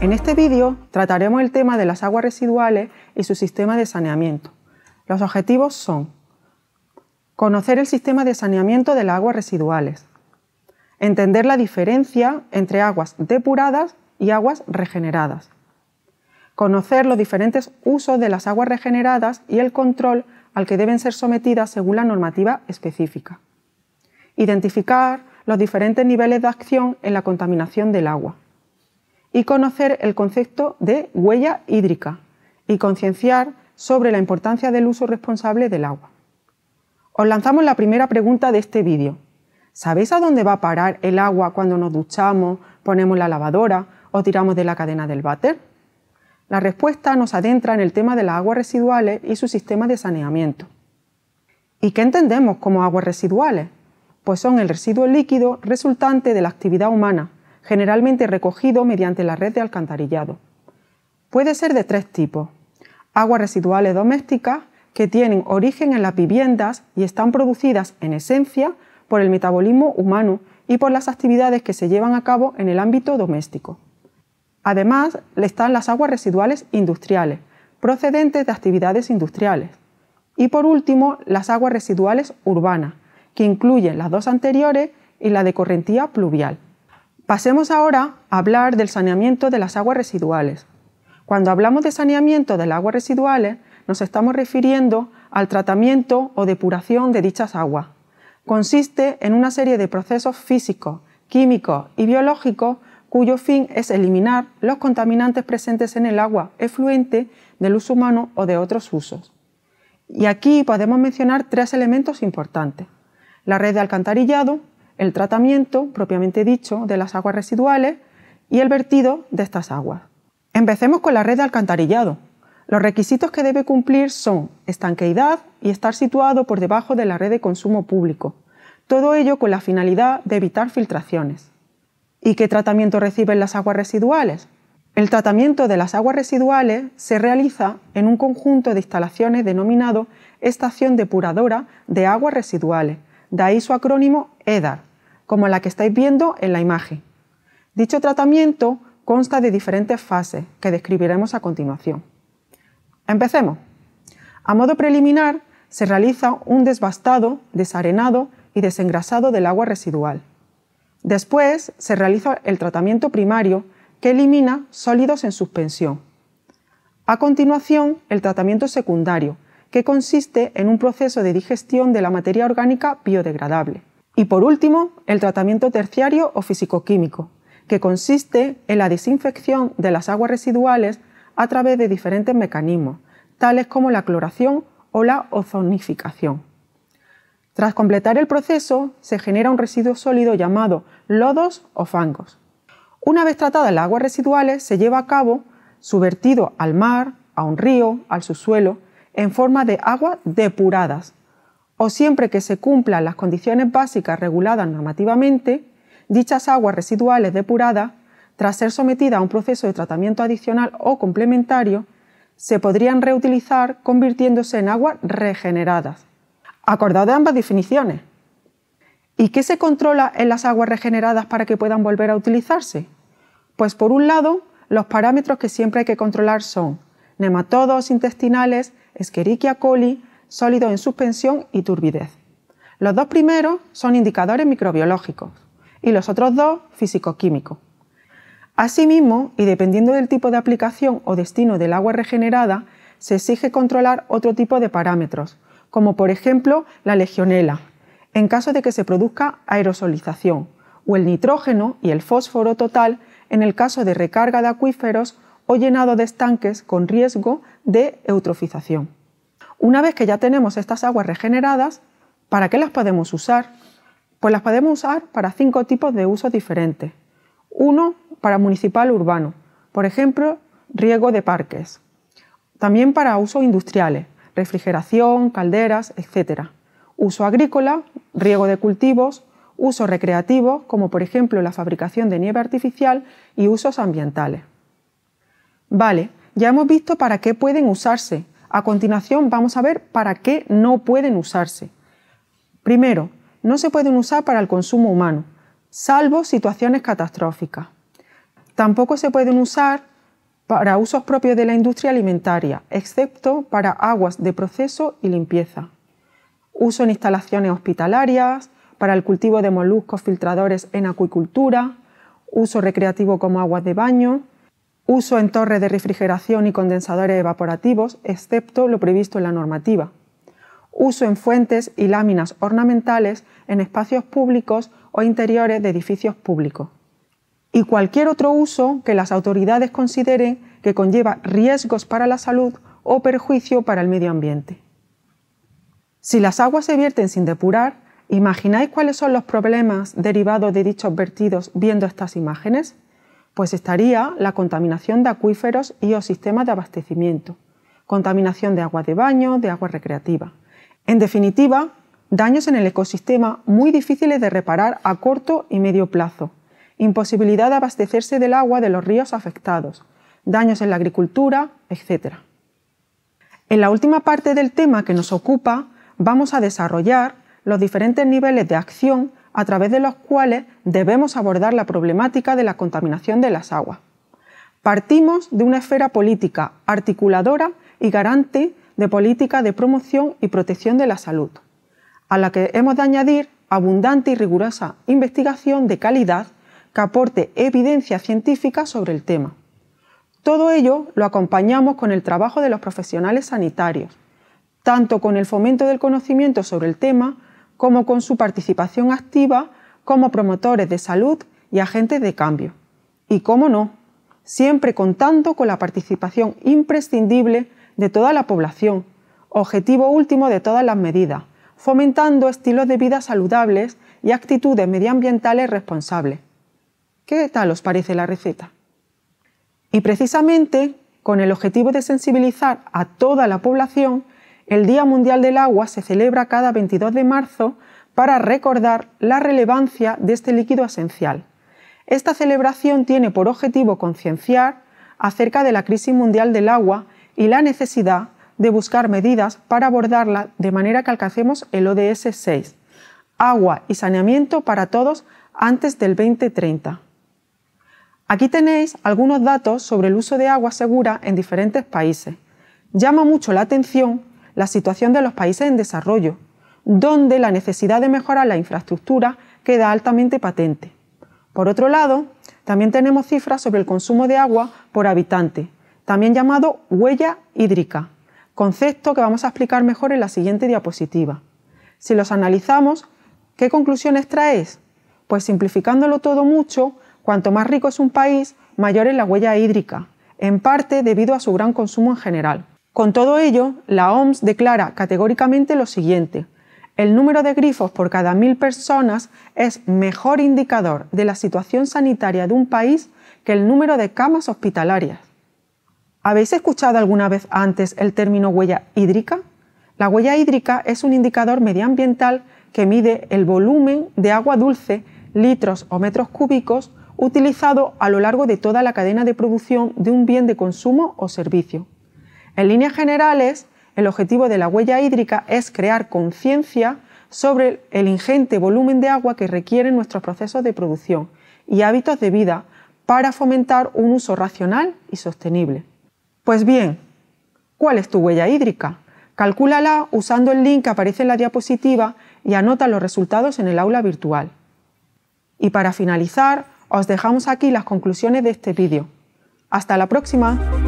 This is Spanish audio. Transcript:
En este vídeo trataremos el tema de las aguas residuales y su sistema de saneamiento. Los objetivos son conocer el sistema de saneamiento de las aguas residuales, entender la diferencia entre aguas depuradas y aguas regeneradas, conocer los diferentes usos de las aguas regeneradas y el control al que deben ser sometidas según la normativa específica, identificar los diferentes niveles de acción en la contaminación del agua, y conocer el concepto de huella hídrica y concienciar sobre la importancia del uso responsable del agua. Os lanzamos la primera pregunta de este vídeo. ¿Sabéis a dónde va a parar el agua cuando nos duchamos, ponemos la lavadora o tiramos de la cadena del váter? La respuesta nos adentra en el tema de las aguas residuales y su sistema de saneamiento. ¿Y qué entendemos como aguas residuales? Pues son el residuo líquido resultante de la actividad humana, generalmente recogido mediante la red de alcantarillado. Puede ser de tres tipos. Aguas residuales domésticas, que tienen origen en las viviendas y están producidas en esencia por el metabolismo humano y por las actividades que se llevan a cabo en el ámbito doméstico. Además, están las aguas residuales industriales, procedentes de actividades industriales. Y por último, las aguas residuales urbanas, que incluyen las dos anteriores y la de correntía pluvial. Pasemos ahora a hablar del saneamiento de las aguas residuales. Cuando hablamos de saneamiento de las aguas residuales, nos estamos refiriendo al tratamiento o depuración de dichas aguas. Consiste en una serie de procesos físicos, químicos y biológicos cuyo fin es eliminar los contaminantes presentes en el agua efluente del uso humano o de otros usos. Y aquí podemos mencionar tres elementos importantes. La red de alcantarillado, el tratamiento, propiamente dicho, de las aguas residuales y el vertido de estas aguas. Empecemos con la red de alcantarillado. Los requisitos que debe cumplir son estanqueidad y estar situado por debajo de la red de consumo público, todo ello con la finalidad de evitar filtraciones. ¿Y qué tratamiento reciben las aguas residuales? El tratamiento de las aguas residuales se realiza en un conjunto de instalaciones denominado Estación Depuradora de Aguas Residuales, de ahí su acrónimo EDAR, como la que estáis viendo en la imagen. Dicho tratamiento consta de diferentes fases que describiremos a continuación. Empecemos. A modo preliminar, se realiza un desbastado, desarenado y desengrasado del agua residual. Después se realiza el tratamiento primario que elimina sólidos en suspensión. A continuación, el tratamiento secundario, que consiste en un proceso de digestión de la materia orgánica biodegradable. Y por último, el tratamiento terciario o fisicoquímico, que consiste en la desinfección de las aguas residuales a través de diferentes mecanismos, tales como la cloración o la ozonificación. Tras completar el proceso, se genera un residuo sólido llamado lodos o fangos. Una vez tratadas las aguas residuales, se lleva a cabo su vertido al mar, a un río, al subsuelo, en forma de aguas depuradas, o siempre que se cumplan las condiciones básicas reguladas normativamente, dichas aguas residuales depuradas, tras ser sometidas a un proceso de tratamiento adicional o complementario, se podrían reutilizar convirtiéndose en aguas regeneradas. Acordado de ambas definiciones. ¿Y qué se controla en las aguas regeneradas para que puedan volver a utilizarse? Pues por un lado, los parámetros que siempre hay que controlar son nematodos intestinales, Escherichia coli, sólidos en suspensión y turbidez. Los dos primeros son indicadores microbiológicos y los otros dos físico-químicos. Asimismo, y dependiendo del tipo de aplicación o destino del agua regenerada, se exige controlar otro tipo de parámetros, como por ejemplo la legionela, en caso de que se produzca aerosolización, o el nitrógeno y el fósforo total en el caso de recarga de acuíferos o llenado de estanques con riesgo de eutrofización. Una vez que ya tenemos estas aguas regeneradas, ¿para qué las podemos usar? Pues las podemos usar para cinco tipos de usos diferentes. Uno, para municipal urbano, por ejemplo, riego de parques. También para usos industriales, refrigeración, calderas, etc. Uso agrícola, riego de cultivos, usos recreativos, como por ejemplo la fabricación de nieve artificial, y usos ambientales. Vale, ya hemos visto para qué pueden usarse, a continuación vamos a ver para qué no pueden usarse. Primero, no se pueden usar para el consumo humano, salvo situaciones catastróficas. Tampoco se pueden usar para usos propios de la industria alimentaria, excepto para aguas de proceso y limpieza. Uso en instalaciones hospitalarias, para el cultivo de moluscos filtradores en acuicultura, uso recreativo como aguas de baño, uso en torres de refrigeración y condensadores evaporativos, excepto lo previsto en la normativa. Uso en fuentes y láminas ornamentales en espacios públicos o interiores de edificios públicos. Y cualquier otro uso que las autoridades consideren que conlleva riesgos para la salud o perjuicio para el medio ambiente. Si las aguas se vierten sin depurar, ¿imagináis cuáles son los problemas derivados de dichos vertidos viendo estas imágenes? pues estaría la contaminación de acuíferos y o sistemas de abastecimiento, contaminación de agua de baño, de agua recreativa. En definitiva, daños en el ecosistema muy difíciles de reparar a corto y medio plazo, imposibilidad de abastecerse del agua de los ríos afectados, daños en la agricultura, etc. En la última parte del tema que nos ocupa, vamos a desarrollar los diferentes niveles de acción a través de los cuales debemos abordar la problemática de la contaminación de las aguas. Partimos de una esfera política articuladora y garante de política de promoción y protección de la salud, a la que hemos de añadir abundante y rigurosa investigación de calidad que aporte evidencia científica sobre el tema. Todo ello lo acompañamos con el trabajo de los profesionales sanitarios, tanto con el fomento del conocimiento sobre el tema como con su participación activa como promotores de salud y agentes de cambio. Y cómo no, siempre contando con la participación imprescindible de toda la población, objetivo último de todas las medidas, fomentando estilos de vida saludables y actitudes medioambientales responsables. ¿Qué tal os parece la receta? Y precisamente con el objetivo de sensibilizar a toda la población el Día Mundial del Agua se celebra cada 22 de marzo para recordar la relevancia de este líquido esencial. Esta celebración tiene por objetivo concienciar acerca de la crisis mundial del agua y la necesidad de buscar medidas para abordarla de manera que alcancemos el ODS 6, agua y saneamiento para todos antes del 2030. Aquí tenéis algunos datos sobre el uso de agua segura en diferentes países. Llama mucho la atención la situación de los países en desarrollo, donde la necesidad de mejorar la infraestructura queda altamente patente. Por otro lado, también tenemos cifras sobre el consumo de agua por habitante, también llamado huella hídrica, concepto que vamos a explicar mejor en la siguiente diapositiva. Si los analizamos, ¿qué conclusiones traes? Pues simplificándolo todo mucho, cuanto más rico es un país, mayor es la huella hídrica, en parte debido a su gran consumo en general. Con todo ello, la OMS declara categóricamente lo siguiente. El número de grifos por cada mil personas es mejor indicador de la situación sanitaria de un país que el número de camas hospitalarias. ¿Habéis escuchado alguna vez antes el término huella hídrica? La huella hídrica es un indicador medioambiental que mide el volumen de agua dulce, litros o metros cúbicos, utilizado a lo largo de toda la cadena de producción de un bien de consumo o servicio. En líneas generales, el objetivo de la huella hídrica es crear conciencia sobre el ingente volumen de agua que requieren nuestros procesos de producción y hábitos de vida para fomentar un uso racional y sostenible. Pues bien, ¿cuál es tu huella hídrica? Calcúlala usando el link que aparece en la diapositiva y anota los resultados en el aula virtual. Y para finalizar, os dejamos aquí las conclusiones de este vídeo. ¡Hasta la próxima!